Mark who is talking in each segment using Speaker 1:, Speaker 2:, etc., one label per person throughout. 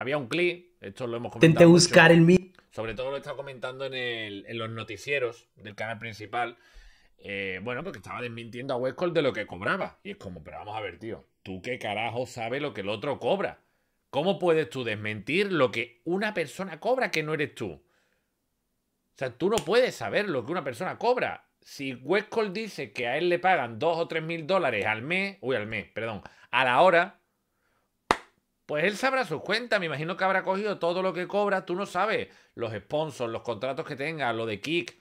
Speaker 1: Había un clip, esto lo hemos comentado. Sobre todo lo he estado comentando en, los noticieros del canal principal. Eh, bueno, porque estaba desmintiendo a Westcold de lo que cobraba. Y es como, pero vamos a ver, tío, ¿tú qué carajo sabes lo que el otro cobra? ¿Cómo puedes tú desmentir lo que una persona cobra que no eres tú? O sea, tú no puedes saber lo que una persona cobra. Si Westcold dice que a él le pagan 2 o 3 mil dólares al mes, uy, al mes, perdón, a la hora, pues él sabrá su cuenta, me imagino que habrá cogido todo lo que cobra, tú no sabes, los sponsors, los contratos que tenga, lo de Kick.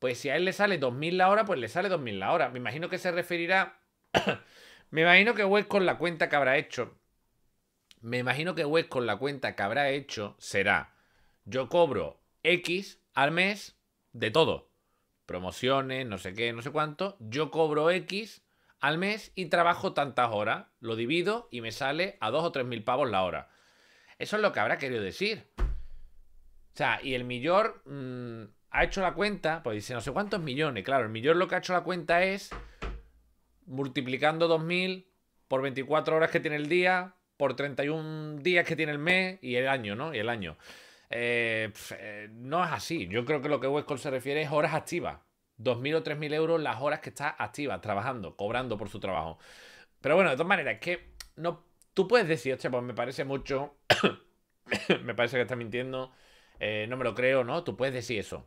Speaker 1: Pues si a él le sale 2.000 la hora, pues le sale 2.000 la hora. Me imagino que se referirá... me imagino que Wes con la cuenta que habrá hecho. Me imagino que Wes con la cuenta que habrá hecho será... Yo cobro X al mes de todo. Promociones, no sé qué, no sé cuánto. Yo cobro X al mes y trabajo tantas horas, lo divido y me sale a dos o tres mil pavos la hora. Eso es lo que habrá querido decir. O sea, y el millor mm, ha hecho la cuenta, pues dice no sé cuántos millones. Claro, el millón lo que ha hecho la cuenta es multiplicando 2.000 por 24 horas que tiene el día, por 31 días que tiene el mes y el año, ¿no? Y el año. Eh, eh, no es así. Yo creo que lo que Westcott se refiere es horas activas. 2.000 o 3.000 euros las horas que está activa, trabajando, cobrando por su trabajo. Pero bueno, de todas maneras, es que no, tú puedes decir, oye, pues me parece mucho, me parece que está mintiendo, eh, no me lo creo, ¿no? Tú puedes decir eso.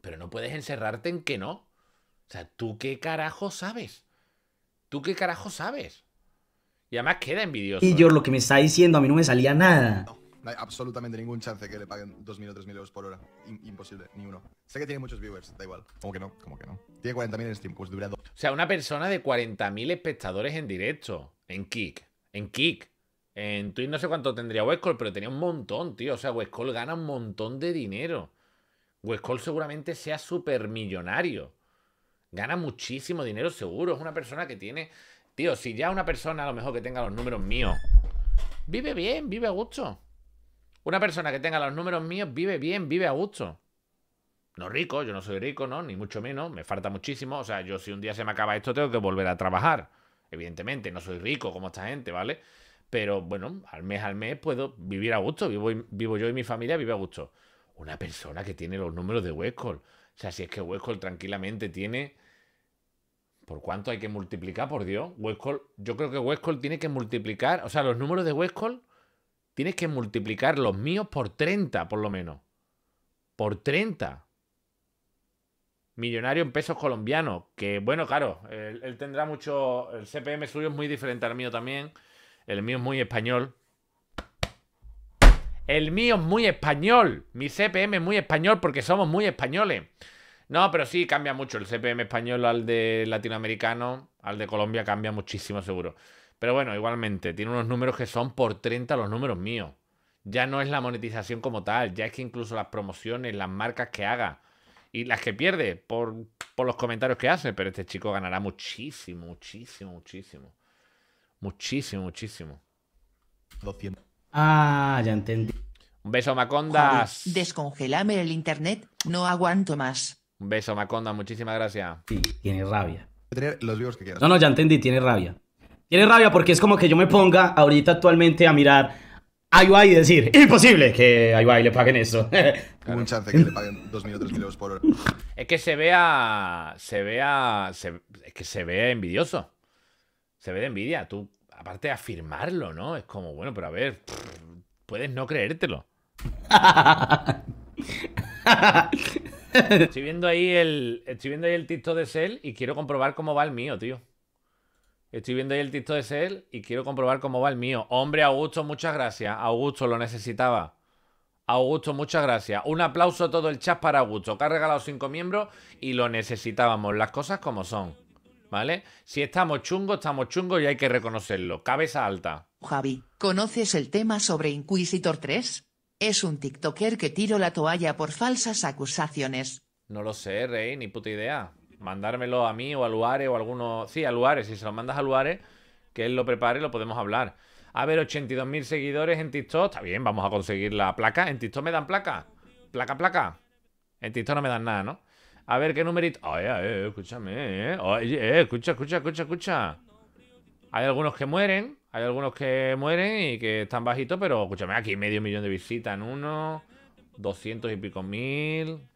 Speaker 1: Pero no puedes encerrarte en que no. O sea, ¿tú qué carajo sabes? ¿Tú qué carajo sabes? Y además queda envidioso. Y yo
Speaker 2: ¿eh? lo que me está diciendo, a mí no me salía
Speaker 1: nada.
Speaker 3: No hay absolutamente ningún chance que le paguen 2.000 o 3.000 euros por hora. imposible, ni uno. Sé que tiene muchos viewers, da igual. Como que no, como que no.
Speaker 1: Tiene 40.000 en Steam, pues dura O sea, una persona de 40.000 espectadores en directo. En Kick. En Kick. En Twitch no sé cuánto tendría Westcall, pero tenía un montón, tío. O sea, Westcall gana un montón de dinero. Westcall seguramente sea súper millonario. Gana muchísimo dinero seguro. Es una persona que tiene... Tío, si ya una persona a lo mejor que tenga los números míos... Vive bien, vive a gusto. Una persona que tenga los números míos vive bien, vive a gusto. No rico, yo no soy rico, ¿no? Ni mucho menos, me falta muchísimo. O sea, yo si un día se me acaba esto, tengo que volver a trabajar. Evidentemente, no soy rico como esta gente, ¿vale? Pero bueno, al mes al mes puedo vivir a gusto, vivo, vivo yo y mi familia vive a gusto. Una persona que tiene los números de Westcall. O sea, si es que Westcall tranquilamente tiene... ¿Por cuánto hay que multiplicar, por Dios? Westcall, yo creo que Westcall tiene que multiplicar, o sea, los números de Westcall tienes que multiplicar los míos por 30, por lo menos. Por 30. Millonario en pesos colombianos. Que bueno, claro, él, tendrá mucho. El CPM suyo es muy diferente al mío también. El mío es muy español. El mío es muy español. Mi CPM es muy español porque somos muy españoles. No, pero sí cambia mucho. El CPM español al de latinoamericano, al de Colombia cambia muchísimo, seguro. Pero bueno, igualmente, tiene unos números que son por 30 los números míos. Ya no es la monetización como tal, ya es que incluso las promociones, las marcas que haga y las que pierde por, los comentarios que hace, pero este chico ganará muchísimo, muchísimo, muchísimo. Muchísimo, muchísimo. Ah, ya entendí. Un beso, Macondas.
Speaker 4: descongelame el internet, no aguanto más.
Speaker 1: Un beso, Macondas, muchísimas gracias. Sí, tiene rabia. Tener los vivos que quieras. No, no,
Speaker 2: ya entendí, tiene rabia. Tiene rabia porque es como que yo me ponga ahorita
Speaker 1: actualmente a mirar
Speaker 2: a y decir, imposible que a le paguen eso. chance
Speaker 3: que le
Speaker 1: paguen o 3.000 euros por hora. Es que se vea, se vea, es que se ve envidioso. Se ve de envidia. Tú, aparte de afirmarlo, ¿no? Es como, bueno, pero a ver, puedes no creértelo. estoy viendo ahí el, estoy viendo ahí el TikTok de Sel y quiero comprobar cómo va el mío, tío. Estoy viendo ahí el TikTok de él y quiero comprobar cómo va el mío. Hombre, Augusto, muchas gracias. Augusto, lo necesitaba. Augusto, muchas gracias. Un aplauso a todo el chat para Augusto, que ha regalado cinco miembros y lo necesitábamos. Las cosas como son. ¿Vale? Si estamos chungos, estamos chungos y hay que reconocerlo. Cabeza alta.
Speaker 4: Javi, ¿conoces el tema sobre Inquisitor 3? Es un TikToker que tiro la toalla por falsas acusaciones.
Speaker 1: No lo sé, Rey, ni puta idea mandármelo a mí o a Luare o a alguno. Sí, a Luare, si se lo mandas a Luare, que él lo prepare, y lo podemos hablar. A ver, 82.000 seguidores en TikTok. Está bien, vamos a conseguir la placa. ¿En TikTok me dan placa? ¿Placa, placa? En TikTok no me dan nada, ¿no? A ver qué numerito. Oye, oye escúchame, eh. Oye, eh, escucha, escucha, escucha, escucha. Hay algunos que mueren. Hay algunos que mueren y que están bajitos, pero escúchame, aquí medio millón de visitas en uno. 200 y pico mil.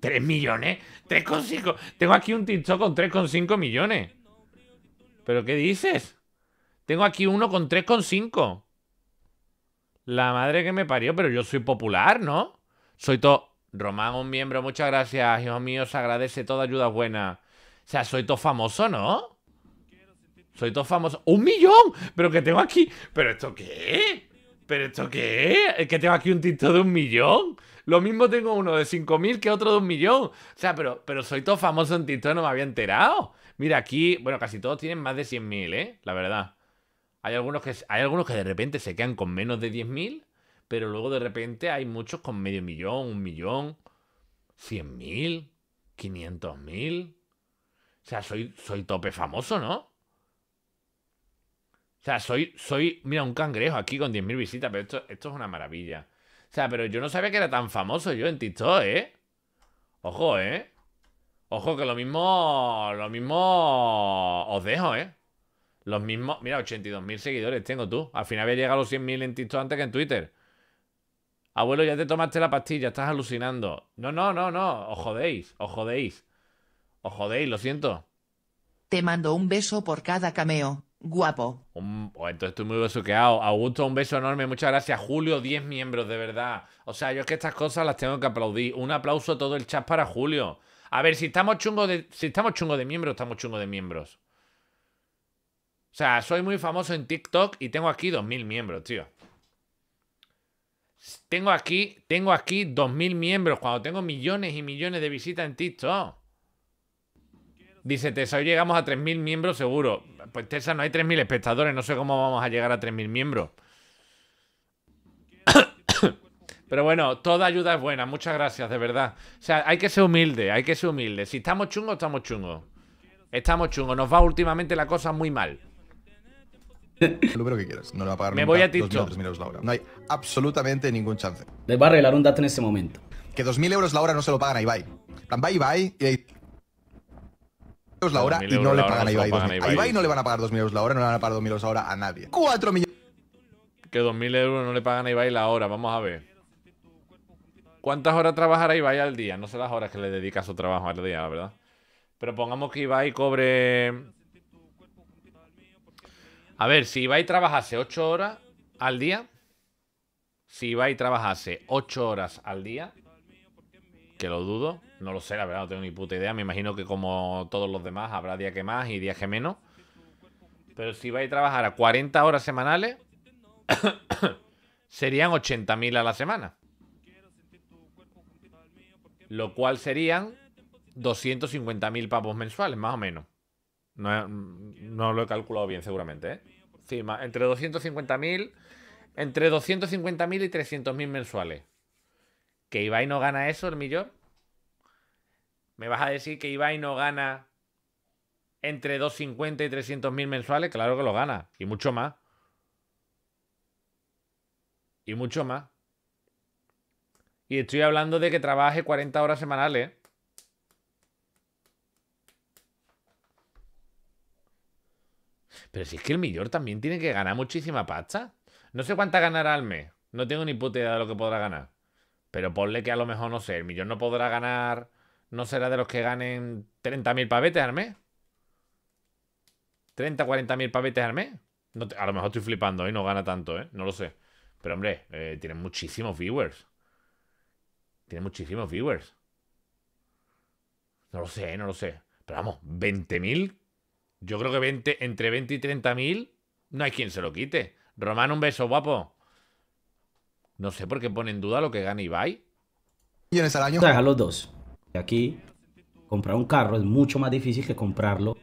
Speaker 1: ¡Tres millones? ¡Tres con cinco! Tengo aquí un TikTok con cinco millones. ¿Pero qué dices? Tengo aquí uno con tres con cinco. La madre que me parió, pero yo soy popular, ¿no? Soy todo... Román, un miembro, muchas gracias, Dios mío, se agradece toda ayuda buena. O sea, soy todo famoso, ¿no? Soy todo famoso. ¡Un millón! ¿Pero qué tengo aquí? ¿Pero esto qué ¿Pero esto qué es? ¿Eh? ¿Es que tengo aquí un TikTok de un millón? Lo mismo tengo uno de 5.000 que otro de un millón. O sea, pero, pero soy todo famoso en TikTok, no me había enterado. Mira, aquí, bueno, casi todos tienen más de 100.000, ¿eh? La verdad. Hay algunos, que, hay algunos que de repente se quedan con menos de 10.000, pero luego de repente hay muchos con medio millón, un millón, 100.000, 500.000. O sea, soy, soy tope famoso, ¿no? O sea, soy, soy, mira, un cangrejo aquí con 10.000 visitas, pero esto, es una maravilla. O sea, pero yo no sabía que era tan famoso yo en TikTok, ¿eh? Ojo, ¿eh? Ojo, que lo mismo, lo mismo os dejo, ¿eh? Los mismos, mira, 82.000 seguidores tengo tú. Al final había llegado a los 100.000 en TikTok antes que en Twitter. Abuelo, ya te tomaste la pastilla, estás alucinando. No, no, no, no, os jodéis, os jodéis. Os jodéis, lo siento.
Speaker 4: Te mando un beso por cada cameo guapo.
Speaker 1: Oh, entonces estoy muy besuqueado. Augusto, un beso enorme. Muchas gracias. Julio, 10 miembros, de verdad. O sea, yo es que estas cosas las tengo que aplaudir. Un aplauso a todo el chat para Julio. A ver, si estamos chungos de, si estamos chungos de miembros, estamos chungos de miembros. O sea, soy muy famoso en TikTok y tengo aquí 2.000 miembros, tío. Tengo aquí, tengo aquí 2.000 miembros cuando tengo millones y millones de visitas en TikTok. Dice, te soy llegamos a 3.000 miembros seguro. Pues Tessa, no hay 3.000 espectadores. No sé cómo vamos a llegar a 3.000 miembros. Pero bueno, toda ayuda es buena. Muchas gracias, de verdad. O sea, hay que ser humilde, hay que ser humilde. Si estamos chungos, estamos chungos. Estamos chungos. Nos va últimamente la cosa muy mal.
Speaker 3: Lo que quieras, no lo va a pagar Me voy a TikTok. 2.000 la hora. No hay absolutamente ningún chance. Les va a arreglar un dato en ese momento. Que 2.000 euros la hora no se lo pagan a Ibai. Plan, bye. Ibai y euros la hora y no le pagan a Ibai. A Ibai no le van a pagar 2.000 euros la hora, no le van a pagar 2.000 euros la hora a nadie. 4 millones.
Speaker 1: Que 2.000 euros no le pagan a Ibai la hora, vamos a ver. ¿Cuántas horas trabajará Ibai al día? No sé las horas que le dedica a su trabajo al día, la verdad. Pero pongamos que Ibai cobre... A ver, si Ibai trabajase 8 horas al día, si Ibai trabajase 8 horas al día, que lo dudo, no lo sé, la verdad, no tengo ni puta idea. Me imagino que como todos los demás, habrá día que más y días que menos. Pero si vais a trabajar a 40 horas semanales, serían 80.000 a la semana. Lo cual serían 250.000 pavos mensuales, más o menos. No, lo he calculado bien, seguramente. ¿eh? Sí, entre 250.000 entre 250.000 y 300.000 mensuales. ¿Que Ibai no gana eso, el millón? ¿Me vas a decir que Ibai no gana entre 250 y 300 mil mensuales? Claro que lo gana. Y mucho más. Y mucho más. Y estoy hablando de que trabaje 40 horas semanales. Pero si es que el millor también tiene que ganar muchísima pasta. No sé cuánta ganará al mes. No tengo ni puta idea de lo que podrá ganar. Pero ponle que a lo mejor, no sé, el millón no podrá ganar no será de los que ganen 30.000 pavetes al mes. 30, 40.000 pavetes al mes. a lo mejor estoy flipando y no gana tanto, ¿eh? No lo sé. Pero hombre, eh, tiene muchísimos viewers. Tiene muchísimos viewers. No lo sé, no lo sé. Pero vamos, 20.000. Yo creo que entre 20 y 30.000 no hay quien se lo quite. Román, un beso, guapo. No sé por qué pone en duda lo que gana Ibai.
Speaker 2: en al año? a los dos aquí comprar un carro es mucho más difícil que comprarlo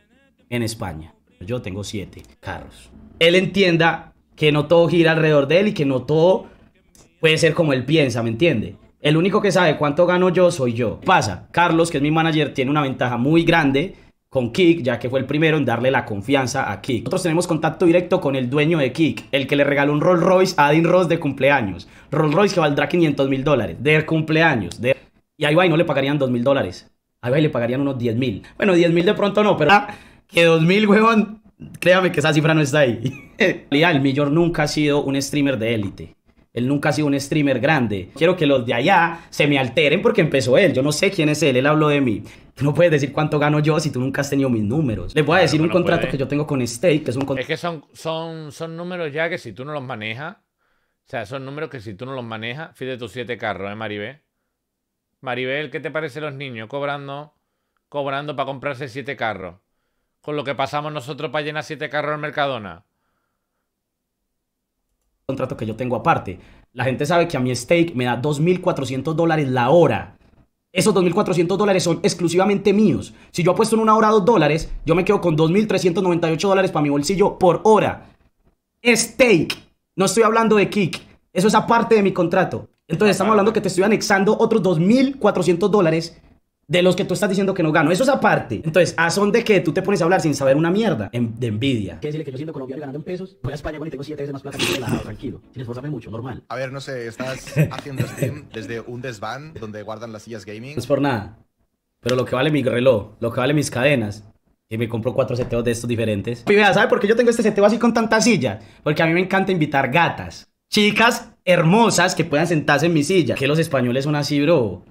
Speaker 2: en España. Yo tengo siete carros. Él entienda que no todo gira alrededor de él y que no todo puede ser como él piensa, ¿me entiende? El único que sabe cuánto gano yo soy yo. Pasa, Carlos, que es mi manager, tiene una ventaja muy grande con Kik, ya que fue el primero en darle la confianza a Kik. Nosotros tenemos contacto directo con el dueño de Kik, el que le regaló un Rolls Royce a Dean Ross de cumpleaños. Rolls Royce que valdrá 500 mil dólares, de cumpleaños, de... Y a Ibai no le pagarían 2.000 mil dólares. A Ibai le pagarían unos 10.000. Bueno, 10.000 de pronto no, pero que 2.000, mil, huevón, créame que esa cifra no está ahí. En realidad, el Millor nunca ha sido un streamer de élite. Él nunca ha sido un streamer grande. Quiero que los de allá se me alteren porque empezó él. Yo no sé quién es él, él habló de mí. Tú no puedes decir cuánto gano yo si tú nunca has tenido mis números. Les voy a decir un contrato que yo tengo con State. que es un
Speaker 1: Es que son, son, son números ya que si tú no los manejas, o sea, son números que si tú no los manejas, fíjate tus siete carros, ¿eh, Maribé? Maribel, ¿qué te parece los niños cobrando, cobrando para comprarse siete carros? Con lo que pasamos nosotros para llenar siete carros en Mercadona.
Speaker 2: Contrato que yo tengo aparte. La gente sabe que a mi stake me da 2.400 dólares la hora. Esos 2.400 dólares son exclusivamente míos. Si yo apuesto en una hora 2 dólares, yo me quedo con 2.398 dólares para mi bolsillo por hora. ¡Stake! No estoy hablando de kick. Eso es aparte de mi contrato. Entonces estamos hablando que te estoy anexando otros 2.400 dólares de los que tú estás diciendo que no gano. Eso es aparte. Entonces, ¿a son de que tú te pones a hablar sin saber una mierda? de envidia. Que
Speaker 3: decirle que yo siendo colombiano ganando en pesos, voy a España bueno, tengo siete veces más plata que la tranquilo. Sin esforzarme mucho, normal. A ver, no sé, estás haciendo stream desde un desván donde guardan las sillas gaming. No es
Speaker 2: por nada. Pero lo que vale mi reloj, lo que vale mis cadenas, y me compro cuatro seteos de estos diferentes. Y ¿sabes ¿sabe por qué yo tengo este seteo así con tantas sillas? Porque a mí me encanta invitar gatas. Chicas, hermosas que puedan sentarse en mi silla. Que los españoles son así, bro.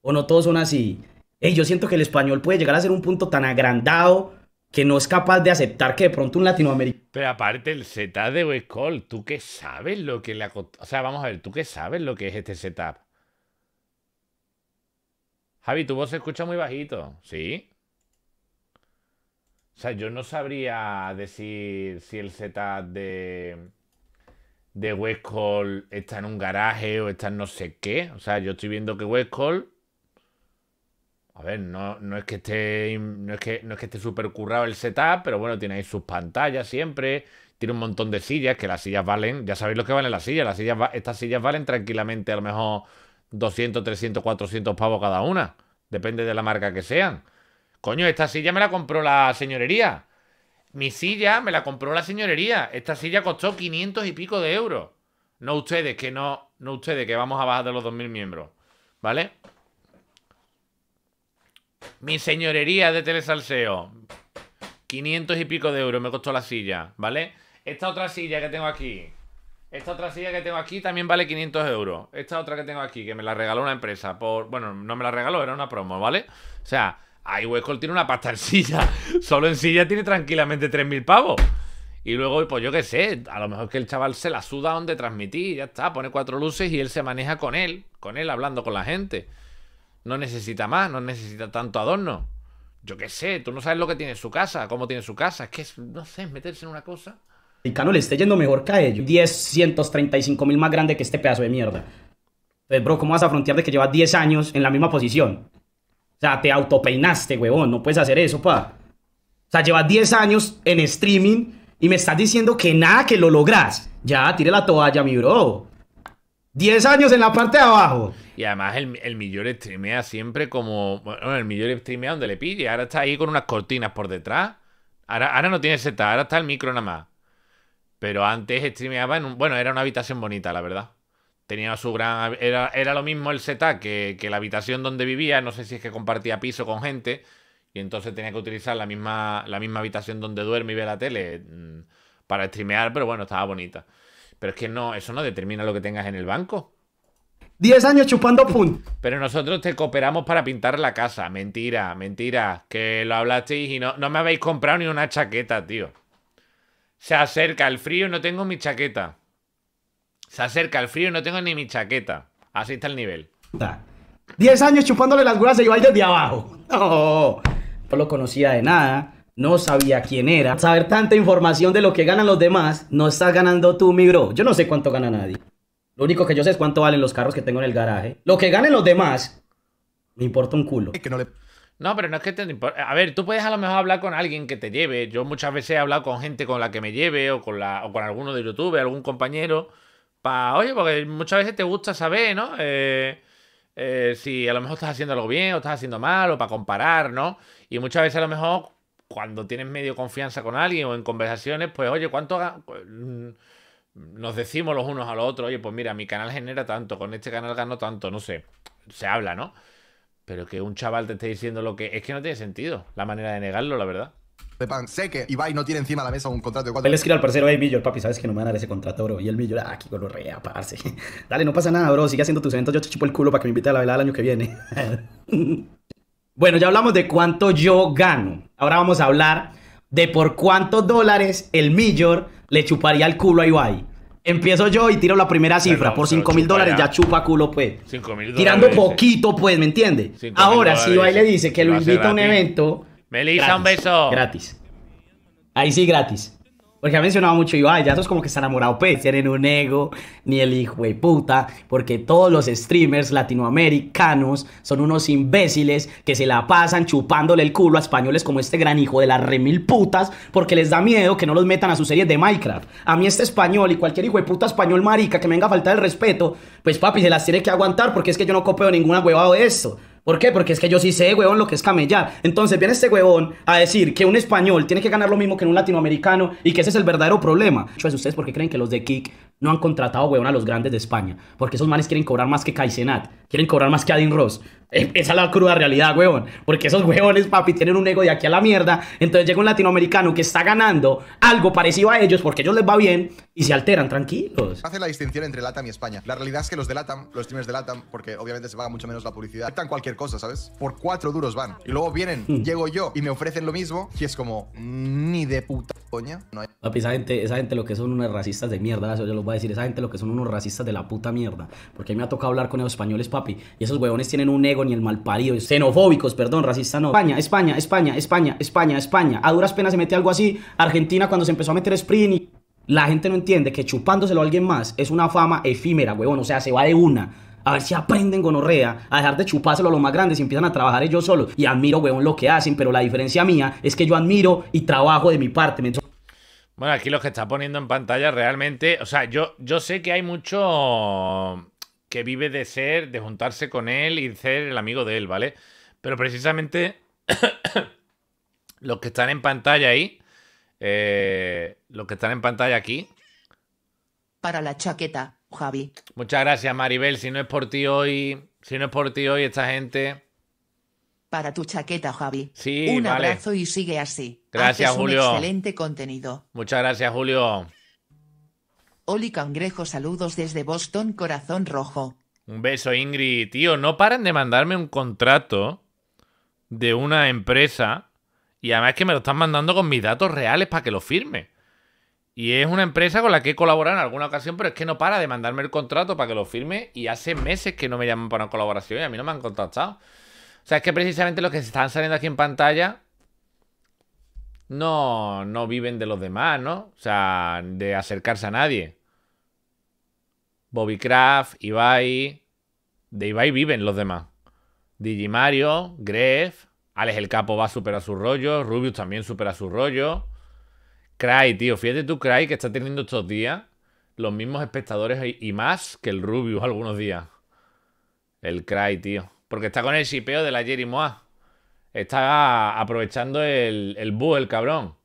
Speaker 2: O no todos son así. Ey, yo siento que el español puede llegar a ser un punto tan agrandado que no es capaz de aceptar que de pronto un latinoamericano.
Speaker 1: Pero aparte, el setup de Westcall, ¿tú qué sabes lo que le costado? O sea, vamos a ver, ¿tú qué sabes lo que es este setup? Javi, tu voz se escucha muy bajito, ¿sí? O sea, yo no sabría decir si el setup de de Westcall está en un garaje o está en no sé qué. O sea, yo estoy viendo que Westcall. A ver, no, no, es que esté. No es que, no es que esté super currado el setup, pero bueno, tiene ahí sus pantallas siempre. Tiene un montón de sillas, que las sillas valen. Ya sabéis lo que valen las sillas. Las sillas estas sillas valen tranquilamente a lo mejor 200, 300, 400 pavos cada una. Depende de la marca que sean. Coño, esta silla me la compró la señorería. Mi silla me la compró la señorería. Esta silla costó 500 y pico de euros. No ustedes, que no, no ustedes, que vamos a bajar de los 2.000 miembros. ¿Vale? Mi señorería de Telesalseo. 500 y pico de euros me costó la silla, ¿vale? Esta otra silla que tengo aquí. Esta otra silla que tengo aquí también vale 500 euros. Esta otra que tengo aquí, que me la regaló una empresa. Por, bueno, no me la regaló, era una promo, ¿vale? O sea, Ahí Westcold tiene una pasta en silla. Solo en silla tiene tranquilamente 3.000 pavos. Y luego, pues yo qué sé, a lo mejor que el chaval se la suda donde transmitir, ya está, pone cuatro luces y él se maneja con él, con él hablando con la gente. No necesita más, no necesita tanto adorno. Yo qué sé, tú no sabes lo que tiene su casa, cómo tiene su casa, es que es, no sé, meterse en una cosa.
Speaker 2: El cano le esté yendo mejor que a ellos. 10, 135 mil más grande que este pedazo de mierda. Entonces, bro, ¿cómo vas a frontear de que llevas 10 años en la misma posición? te autopeinaste, huevón. No puedes hacer eso, pa. O sea, llevas 10 años en streaming y me estás diciendo que nada, que lo logras. Ya, tire la toalla, mi bro. 10 años en la parte de abajo.
Speaker 1: Y además el, el streamea siempre como... Bueno, el millón streamea donde le pille. Ahora está ahí con unas cortinas por detrás. Ahora, ahora no tiene seta, ahora está el micro nada más. Pero antes streameaba en un... Bueno, era una habitación bonita, la verdad. Tenía su gran. Era, era lo mismo el setup que, que la habitación donde vivía. No sé si es que compartía piso con gente. Y entonces tenía que utilizar la misma, la misma habitación donde duerme y ve la tele mm, para streamear, pero bueno, estaba bonita. Pero es que no, eso no determina lo que tengas en el banco.
Speaker 2: 10 años chupando pun.
Speaker 1: Pero nosotros te cooperamos para pintar la casa. Mentira, mentira. Que lo hablasteis y no, no me habéis comprado ni una chaqueta, tío. Se acerca el frío y no tengo mi chaqueta. Se acerca el frío y no tengo ni mi chaqueta. Así está el nivel.
Speaker 2: 10 años chupándole las guras a Ibai desde abajo. No, no lo conocía de nada. No sabía quién era. Saber tanta información de lo que ganan los demás, no estás ganando tú, mi bro. Yo no sé cuánto gana nadie. Lo único que yo sé es cuánto valen los carros que tengo en el garaje. Lo que ganen los demás, me importa un culo. que no, le...
Speaker 1: no, pero no es que te importa. A ver, tú puedes a lo mejor hablar con alguien que te lleve. Yo muchas veces he hablado con gente con la que me lleve o con, la, o con alguno de YouTube, algún compañero oye, porque muchas veces te gusta saber, ¿no? Eh, eh, si a lo mejor estás haciendo algo bien o estás haciendo mal o para comparar, ¿no? Y muchas veces a lo mejor cuando tienes medio confianza con alguien o en conversaciones, pues oye, ¿cuánto mm, nos decimos los unos a los otros? Oye, pues mira, mi canal genera tanto, con este canal gano tanto, no sé, se habla, ¿no? Pero que un chaval te esté diciendo lo que es que no tiene sentido la manera de negarlo, la verdad sé
Speaker 3: que Ibai no tiene encima de la mesa un
Speaker 1: contrato de cuatro. Él escribe al parcero,
Speaker 2: hey, Millor, papi, sabes que no me van a dar ese contrato, bro. Y el millor ah, lo rea, parce. Dale, no pasa nada, bro. Sigue haciendo tus eventos, yo te chupo el culo para que me invite a la velada el año que viene. bueno, ya hablamos de cuánto yo gano. Ahora vamos a hablar de por cuántos dólares el Millor le chuparía el culo a Ibai. Empiezo yo y tiro la primera cifra. por 5 mil dólares ya chupa culo, pues.
Speaker 1: 5 mil Tirando
Speaker 2: poquito, pues, ¿me entiendes? Ahora, si Ibai le dice que lo invita a un evento
Speaker 1: Melissa, un beso. Gratis.
Speaker 2: Ahí sí, gratis. Porque ha mencionado mucho, y va, ya como que están enamorado, pues, tienen un ego, ni el hijo de puta, porque todos los streamers latinoamericanos son unos imbéciles que se la pasan chupándole el culo a españoles como este gran hijo de las remil putas, porque les da miedo que no los metan a sus series de Minecraft. A mí este español y cualquier hijo de puta español marica que me venga a faltar el respeto, pues papi, se las tiene que aguantar porque es que yo no copeo ninguna huevada de esto. ¿Por qué? Porque es que yo sí sé, huevón, lo que es camellar. Entonces viene este huevón a decir que un español tiene que ganar lo mismo que un latinoamericano y que ese es el verdadero problema. Pues, Ustedes, ¿por qué creen que los de Kick no han contratado, weón, a los grandes de España. Porque esos manes quieren cobrar más que Kaisenat Quieren cobrar más que Adin Ross. E, esa es la cruda realidad, weón. Porque esos weones, papi, tienen un ego de aquí a la mierda. Entonces llega un latinoamericano que está ganando algo parecido a ellos porque a ellos les va bien y se alteran, tranquilos.
Speaker 3: Hace la distinción entre LATAM y España. La realidad es que los de LATAM, los streamers de LATAM, porque obviamente se paga mucho menos la publicidad, tan cualquier cosa, ¿sabes? Por cuatro duros van. Y luego vienen, hmm. llego yo y me ofrecen lo mismo y es como, ni de puta coña.
Speaker 2: Papi, esa gente, esa gente lo que son unas racistas de mierda, eso yo lo va a decir esa gente lo que son unos racistas de la puta mierda. Porque a mí me ha tocado hablar con esos españoles, papi. Y esos huevones tienen un ego ni el mal parido. Xenofóbicos, perdón, racistas no. España, España, España, España, España, España. A duras penas se mete algo así. Argentina cuando se empezó a meter sprint y... La gente no entiende que chupándoselo a alguien más es una fama efímera, huevón. O sea, se va de una. A ver si aprenden gonorrea a dejar de chupárselo a los más grandes y empiezan a trabajar ellos solos. Y admiro, huevón, lo que hacen, pero la diferencia mía es que yo admiro y trabajo de mi parte.
Speaker 1: Bueno, aquí los que está poniendo en pantalla realmente, o sea, yo, yo sé que hay mucho que vive de ser, de juntarse con él y ser el amigo de él, ¿vale? Pero precisamente los que están en pantalla ahí, eh, los que están en pantalla aquí.
Speaker 4: Para la chaqueta, Javi.
Speaker 1: Muchas gracias, Maribel. Si no es por ti hoy, si no es por ti hoy, esta gente
Speaker 4: para tu chaqueta, Javi.
Speaker 1: Sí, Un abrazo
Speaker 4: y sigue así. Gracias, Julio. excelente contenido.
Speaker 1: Muchas gracias, Julio.
Speaker 4: Oli Cangrejo, saludos desde Boston, corazón rojo.
Speaker 1: Un beso, Ingrid. Tío, no paran de mandarme un contrato de una empresa y además que me lo están mandando con mis datos reales para que lo firme. Y es una empresa con la que he colaborado en alguna ocasión, pero es que no para de mandarme el contrato para que lo firme y hace meses que no me llaman para una colaboración y a mí no me han contactado. O sea, es que precisamente los que se están saliendo aquí en pantalla no, no viven de los demás, ¿no? O sea, de acercarse a nadie. Bobby Craft, Ibai. De Ibai viven los demás. Digimario, Gref. Alex el Capo va a superar su rollo. Rubius también supera su rollo. Cry, tío. Fíjate tú, Cry, que está teniendo estos días los mismos espectadores y más que el Rubius algunos días. El Cry, tío. Porque está con el shipeo de la Jerry Está aprovechando el, el búho, el cabrón.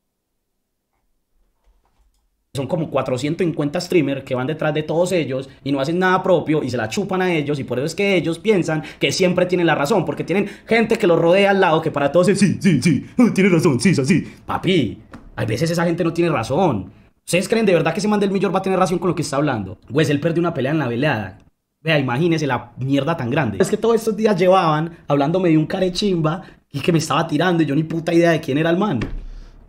Speaker 2: Son como 450 streamers que van detrás de todos ellos y no hacen nada propio y se la chupan a ellos y por eso es que ellos piensan que siempre tienen la razón porque tienen gente que los rodea al lado que para todos es sí, sí, sí, uh, tiene razón, sí, sí. Papi, a veces esa gente no tiene razón. ¿Ustedes creen de verdad que ese man el millón va a tener razón con lo que está hablando? Pues él perdió una pelea en la velada. Vea, imagínese la mierda tan grande. Es que todos estos días llevaban hablándome de un carechimba y que me estaba tirando y yo ni puta idea de quién era el man.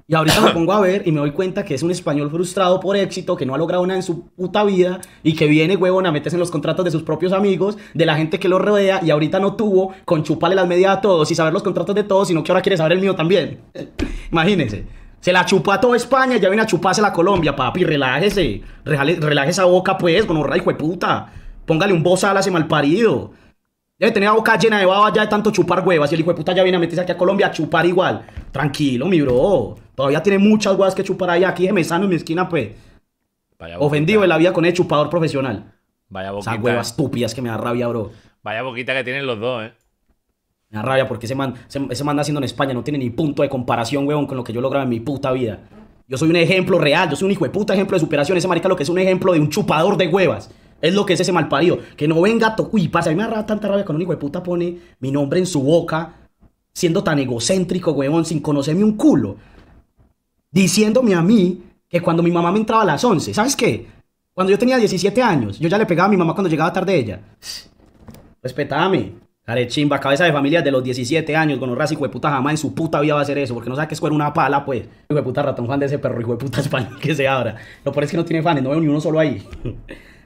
Speaker 2: Y ahorita me pongo a ver y me doy cuenta que es un español frustrado por éxito, que no ha logrado nada en su puta vida y que viene, huevón, a meterse en los contratos de sus propios amigos, de la gente que lo rodea y ahorita no tuvo con chuparle las medias a todos y saber los contratos de todos, sino que ahora quiere saber el mío también. Imagínense. Se la chupa a toda España, ya viene a chuparse la Colombia, papi, relájese. Relájese relaje, esa boca, pues, con un hijo de puta. Póngale un boza a ese malparido. Debe tener la boca llena de baba ya de tanto chupar huevas. Y el hijo de puta ya viene a meterse aquí a Colombia a chupar igual. Tranquilo, mi bro. Todavía tiene muchas huevas que chupar ahí Aquí me sano en mi esquina, pues. Ofendido en la vida con el chupador profesional. Vaya boquita. Esas huevas estúpidas que me da rabia, bro.
Speaker 1: Vaya boquita que tienen los dos, eh.
Speaker 2: Me da rabia porque ese man, ese, man haciendo en España no tiene ni punto de comparación, huevón con lo que yo lograba en mi puta vida. Yo soy un ejemplo real, yo soy un hijo de puta ejemplo de superación. Ese marica lo que es un ejemplo de un chupador de huevas. Es lo que es ese malparido. Que no venga gato. Uy, pasa, a mí me da tanta rabia cuando un hijo de puta pone mi nombre en su boca, siendo tan egocéntrico, huevón, sin conocerme un culo. Diciéndome a mí que cuando mi mamá me entraba a las 11, ¿sabes qué? Cuando yo tenía 17 años, yo ya le pegaba a mi mamá cuando llegaba tarde ella. Respetame. chimba. cabeza de familia de los 17 años, con un hijo de puta, jamás en su puta vida va a hacer eso, porque no sabe que es una pala, pues. Hijo de puta ratón fan de ese perro, hijo de puta español que se abra. Lo peor que no tiene fans, no veo ni uno solo ahí.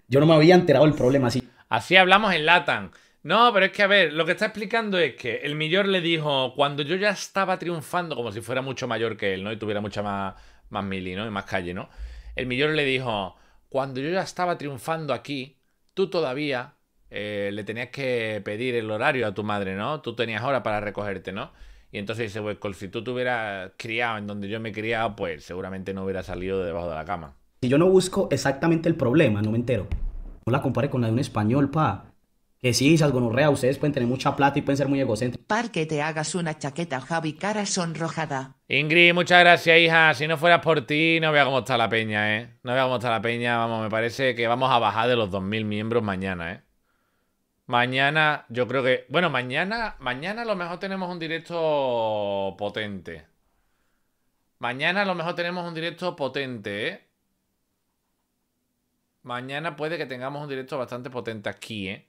Speaker 2: Yo no me había enterado del problema así.
Speaker 1: Así hablamos en Latam. No, pero es que a ver, lo que está explicando es que el Millor le dijo, cuando yo ya estaba triunfando, como si fuera mucho mayor que él, ¿no? Y tuviera mucha más, más mili, ¿no? Y más calle, ¿no? El Millor le dijo, cuando yo ya estaba triunfando aquí, tú todavía eh, le tenías que pedir el horario a tu madre, ¿no? Tú tenías hora para recogerte, ¿no? Y entonces dice, pues, si tú te hubieras criado en donde yo me he criado, pues seguramente no hubiera salido de debajo de la cama.
Speaker 2: Si yo no busco exactamente el problema, no me entero. No la compare con la de un español, pa. Que sí, algo norrea, ustedes pueden tener mucha plata y pueden ser
Speaker 4: muy egocéntricos. Para que te hagas una chaqueta, Javi, cara sonrojada. Ingrid, muchas gracias,
Speaker 1: hija. Si no fueras por ti, no vea cómo está la peña, ¿eh? No vea cómo está la peña. Vamos, me parece que vamos a bajar de los 2.000 miembros mañana, ¿eh? Mañana, yo creo que... Bueno, mañana, mañana a lo mejor tenemos un directo potente. Mañana a lo mejor tenemos un directo potente, ¿eh? Mañana puede que tengamos un directo bastante potente aquí, ¿eh?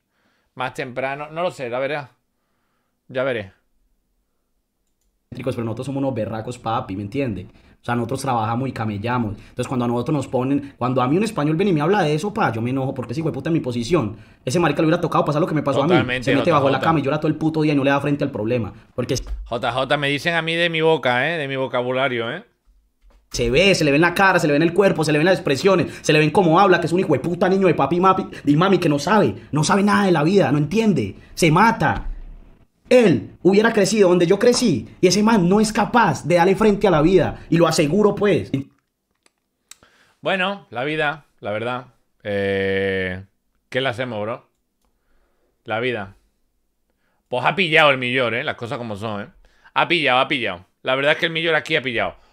Speaker 1: Más temprano, no lo sé, la veré. Ya veré.
Speaker 2: Pero nosotros somos unos berracos, papi, ¿me entiende? O sea, nosotros trabajamos y camellamos. Entonces, cuando a nosotros nos ponen, cuando a mí un español viene y me habla de eso, pa, yo me enojo porque ese hijo puta en mi posición. Ese marica le hubiera tocado pasar lo que me pasó a mí. Se mete bajo la cama y llora todo el puto día y no le da frente al problema. Porque.
Speaker 1: JJ, me dicen a mí de mi boca, ¿eh? De mi vocabulario, ¿eh?
Speaker 2: Se ve, se le ve en la cara, se le ve en el cuerpo, se le ven las expresiones, se le ven cómo habla, que es un hijo de puta niño de papi y mami que no sabe, no sabe nada de la vida, no entiende, se mata. Él hubiera crecido donde yo crecí y ese man no es capaz de darle frente a la vida, y lo aseguro pues.
Speaker 1: Bueno, la vida, la verdad. Eh, ¿Qué le hacemos, bro? La vida. Pues ha pillado el millón, ¿eh? Las cosas como son, eh. Ha pillado, ha pillado. La verdad es que el millor aquí ha pillado.